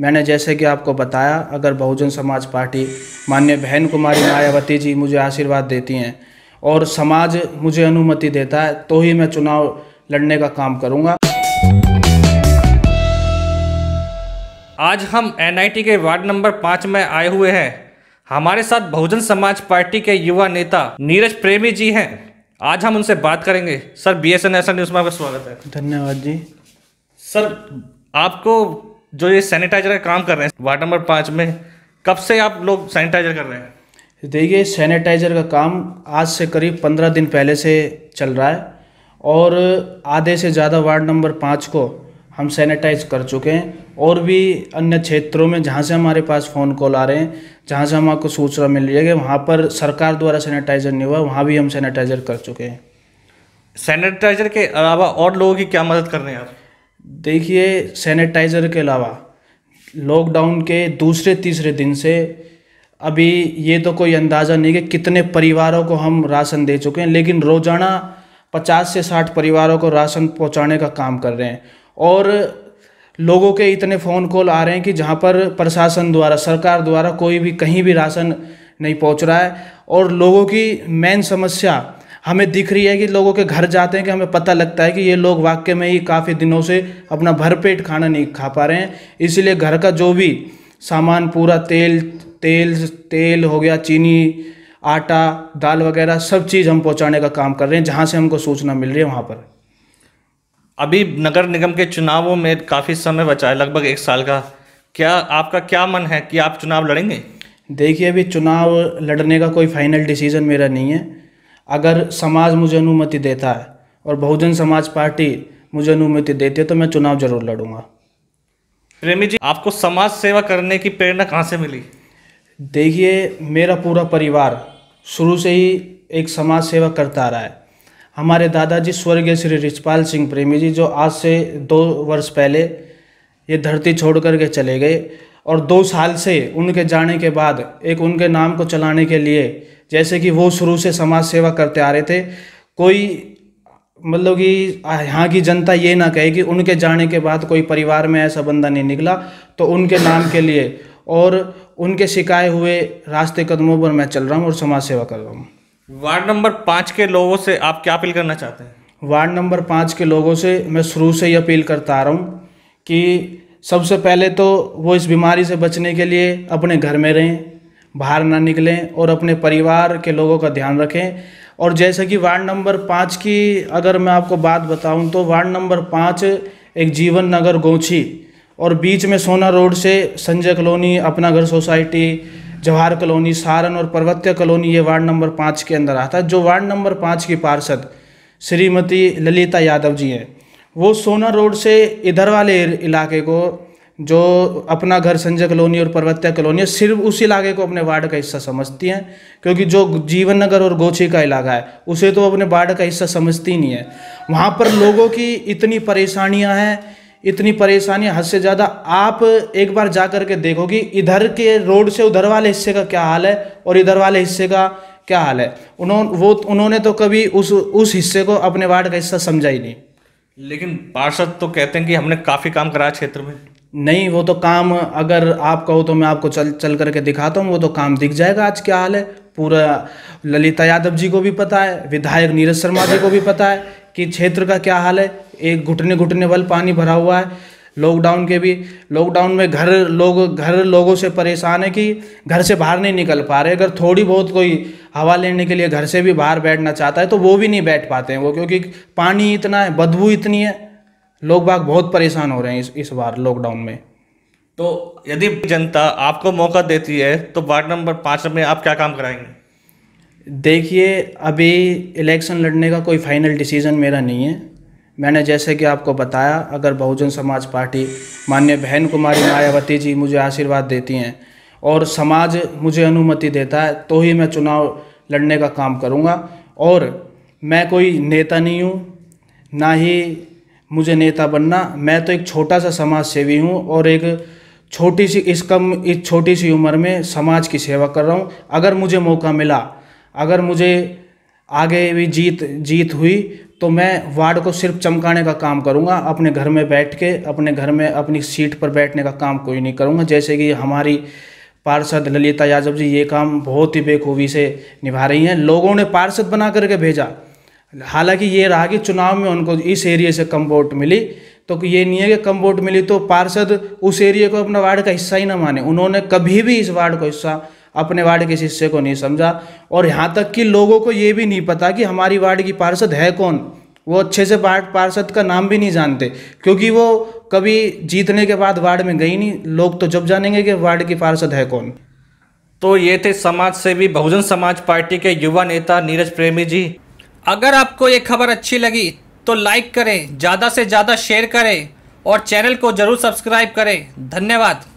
मैंने जैसे कि आपको बताया अगर बहुजन समाज पार्टी माननीय बहन कुमारी मायावती जी मुझे आशीर्वाद देती हैं और समाज मुझे अनुमति देता है तो ही मैं चुनाव लड़ने का काम करूंगा आज हम एनआईटी के वार्ड नंबर पाँच में आए हुए हैं हमारे साथ बहुजन समाज पार्टी के युवा नेता नीरज प्रेमी जी हैं आज हम उनसे बात करेंगे sir B S N news में आपका स्वागत है धन्यवाद जी सर आपको जो ये सैनिटाइजर का काम कर रहे हैं वार्ड नंबर पाँच में कब से आप लोग सैनिटाइजर कर रहे हैं देखिए सैनिटाइजर का काम आज से करीब पंद्रह दिन पहले से चल रहा है और आधे से ज़्यादा वार्ड नंबर पाँच को हम सैनिटाइज कर चुके हैं और भी अन्य क्षेत्रों में जहाँ से हमारे पास फ़ोन कॉल आ रहे हैं जहाँ से हम आपको सूचना मिल रही है कि वहाँ पर सरकार द्वारा सैनिटाइजर नहीं हुआ वहाँ भी हम सैनिटाइजर कर चुके हैं सैनिटाइजर के अलावा और लोगों की क्या मदद कर रहे हैं आप देखिए सैनिटाइज़र के अलावा लॉकडाउन के दूसरे तीसरे दिन से अभी ये तो कोई अंदाज़ा नहीं कि कितने परिवारों को हम राशन दे चुके हैं लेकिन रोज़ाना पचास से साठ परिवारों को राशन पहुंचाने का काम कर रहे हैं और लोगों के इतने फ़ोन कॉल आ रहे हैं कि जहाँ पर प्रशासन द्वारा सरकार द्वारा कोई भी कहीं भी राशन नहीं पहुँच रहा है और लोगों की मेन समस्या हमें दिख रही है कि लोगों के घर जाते हैं कि हमें पता लगता है कि ये लोग वाक्य में ही काफ़ी दिनों से अपना भरपेट खाना नहीं खा पा रहे हैं इसीलिए घर का जो भी सामान पूरा तेल तेल तेल हो गया चीनी आटा दाल वगैरह सब चीज़ हम पहुंचाने का काम कर रहे हैं जहां से हमको सूचना मिल रही है वहां पर अभी नगर निगम के चुनावों में काफ़ी समय बचा है लगभग एक साल का क्या आपका क्या मन है कि आप चुनाव लड़ेंगे देखिए अभी चुनाव लड़ने का कोई फाइनल डिसीज़न मेरा नहीं है अगर समाज मुझे अनुमति देता है और बहुजन समाज पार्टी मुझे अनुमति देती है तो मैं चुनाव जरूर लड़ूंगा प्रेमी जी आपको समाज सेवा करने की प्रेरणा कहाँ से मिली देखिए मेरा पूरा परिवार शुरू से ही एक समाज सेवा करता रहा है हमारे दादाजी स्वर्गीय श्री रिचपाल सिंह प्रेमी जी जो आज से दो वर्ष पहले ये धरती छोड़ कर के चले गए और दो साल से उनके जाने के बाद एक उनके नाम को चलाने के लिए जैसे कि वो शुरू से समाज सेवा करते आ रहे थे कोई मतलब कि यहाँ की जनता ये ना कहे कि उनके जाने के बाद कोई परिवार में ऐसा बंदा नहीं निकला तो उनके नाम के लिए और उनके सिखाए हुए रास्ते कदमों पर मैं चल रहा हूँ और समाज सेवा कर रहा हूँ वार्ड नंबर पाँच के लोगों से आप क्या अपील करना चाहते हैं वार्ड नंबर पाँच के लोगों से मैं शुरू से ही अपील करता आ रहा हूँ कि सबसे पहले तो वो इस बीमारी से बचने के लिए अपने घर में रहें बाहर ना निकलें और अपने परिवार के लोगों का ध्यान रखें और जैसे कि वार्ड नंबर पाँच की अगर मैं आपको बात बताऊं तो वार्ड नंबर पाँच एक जीवन नगर गोछी और बीच में सोना रोड से संजय कॉलोनी अपना घर सोसाइटी जवाहर कॉलोनी सारन और पर्वत्य कॉलोनी ये वार्ड नंबर पाँच के अंदर आता है जो वार्ड नंबर पाँच की पार्षद श्रीमती ललिता यादव जी हैं वो सोना रोड से इधर वाले इलाके को जो अपना घर संजय कॉलोनी और पर्वत्या कॉलोनी सिर्फ उस इलाके को अपने वार्ड का हिस्सा समझती हैं क्योंकि जो जीवन नगर और गोची का इलाका है उसे तो अपने वार्ड का हिस्सा समझती नहीं है वहाँ पर लोगों की इतनी परेशानियाँ हैं इतनी परेशानी हद से ज़्यादा आप एक बार जा कर के देखोगे इधर के रोड से उधर वाले हिस्से का क्या हाल है और इधर वाले हिस्से का क्या हाल है उन्होंने वो उन्होंने तो कभी उस उस हिस्से को अपने वार्ड का हिस्सा समझा ही नहीं लेकिन पार्षद तो कहते हैं कि हमने काफ़ी काम कराया क्षेत्र में नहीं वो तो काम अगर आप कहो तो मैं आपको चल चल करके दिखाता हूँ वो तो काम दिख जाएगा आज क्या हाल है पूरा ललिता यादव जी को भी पता है विधायक नीरज शर्मा जी को भी पता है कि क्षेत्र का क्या हाल है एक घुटने घुटने वाल पानी भरा हुआ है लॉकडाउन के भी लॉकडाउन में घर लोग घर लोगों से परेशान है कि घर से बाहर नहीं निकल पा रहे अगर थोड़ी बहुत कोई हवा लेने के लिए घर से भी बाहर बैठना चाहता है तो वो भी नहीं बैठ पाते हैं वो क्योंकि पानी इतना है बदबू इतनी है लोग बाग बहुत परेशान हो रहे हैं इस इस बार लॉकडाउन में तो यदि जनता आपको मौका देती है तो वार्ड नंबर पाँच में आप क्या काम कराएंगे देखिए अभी इलेक्शन लड़ने का कोई फाइनल डिसीज़न मेरा नहीं है मैंने जैसे कि आपको बताया अगर बहुजन समाज पार्टी माननीय बहन कुमारी मायावती जी मुझे आशीर्वाद देती हैं और समाज मुझे अनुमति देता है तो ही मैं चुनाव लड़ने का काम करूँगा और मैं कोई नेता नहीं हूँ ना ही मुझे नेता बनना मैं तो एक छोटा सा समाज सेवी हूँ और एक छोटी सी इस कम इस छोटी सी उम्र में समाज की सेवा कर रहा हूँ अगर मुझे मौका मिला अगर मुझे आगे भी जीत जीत हुई तो मैं वार्ड को सिर्फ चमकाने का काम करूंगा अपने घर में बैठ के अपने घर में अपनी सीट पर बैठने का काम कोई नहीं करूंगा जैसे कि हमारी पार्षद ललिता यादव जी ये काम बहुत ही बेखूबी से निभा रही हैं लोगों ने पार्षद बना करके भेजा हालांकि ये रहा कि चुनाव में उनको इस एरिए से कम वोट मिली तो ये नहीं है कि कम वोट मिली तो पार्षद उस एरिए को अपना वार्ड का हिस्सा ही ना माने उन्होंने कभी भी इस वार्ड को हिस्सा अपने वार्ड के शिष्य को नहीं समझा और यहाँ तक कि लोगों को ये भी नहीं पता कि हमारी वार्ड की पार्षद है कौन वो अच्छे से पार्ट पार्षद का नाम भी नहीं जानते क्योंकि वो कभी जीतने के बाद वार्ड में गई नहीं लोग तो जब जानेंगे कि वार्ड की पार्षद है कौन तो ये थे समाज सेवी बहुजन समाज पार्टी के युवा नेता नीरज प्रेमी जी अगर आपको ये खबर अच्छी लगी तो लाइक करें ज़्यादा से ज़्यादा शेयर करें और चैनल को ज़रूर सब्सक्राइब करें धन्यवाद